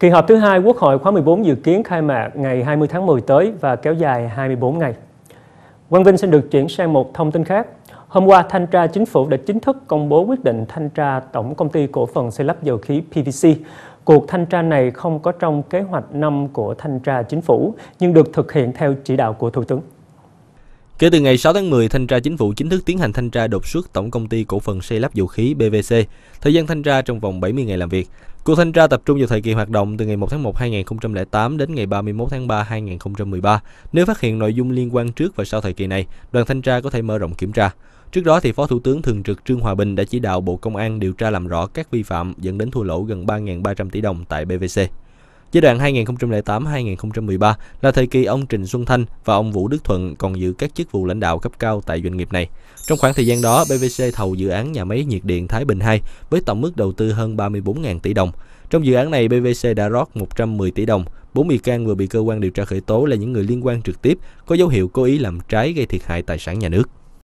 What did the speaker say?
Kỳ họp thứ hai Quốc hội khóa 14 dự kiến khai mạc ngày 20 tháng 10 tới và kéo dài 24 ngày. Quang Vinh xin được chuyển sang một thông tin khác. Hôm qua, Thanh tra Chính phủ đã chính thức công bố quyết định thanh tra Tổng Công ty Cổ phần Xây lắp Dầu khí PVC. Cuộc thanh tra này không có trong kế hoạch năm của Thanh tra Chính phủ, nhưng được thực hiện theo chỉ đạo của Thủ tướng. Kể từ ngày 6 tháng 10, thanh tra chính phủ chính thức tiến hành thanh tra đột xuất Tổng công ty cổ phần xây lắp dầu khí PVC, thời gian thanh tra trong vòng 70 ngày làm việc. Cuộc thanh tra tập trung vào thời kỳ hoạt động từ ngày 1 tháng 1 2008 đến ngày 31 tháng 3 2013. Nếu phát hiện nội dung liên quan trước và sau thời kỳ này, đoàn thanh tra có thể mở rộng kiểm tra. Trước đó thì Phó Thủ tướng thường trực Trương Hòa Bình đã chỉ đạo Bộ Công an điều tra làm rõ các vi phạm dẫn đến thua lỗ gần 3.300 tỷ đồng tại PVC. Giai đoạn 2008-2013 là thời kỳ ông Trịnh Xuân Thanh và ông Vũ Đức Thuận còn giữ các chức vụ lãnh đạo cấp cao tại doanh nghiệp này. Trong khoảng thời gian đó, PVC thầu dự án nhà máy nhiệt điện Thái Bình 2 với tổng mức đầu tư hơn 34.000 tỷ đồng. Trong dự án này, PVC đã rót 110 tỷ đồng. Bốn bị can vừa bị cơ quan điều tra khởi tố là những người liên quan trực tiếp có dấu hiệu cố ý làm trái gây thiệt hại tài sản nhà nước.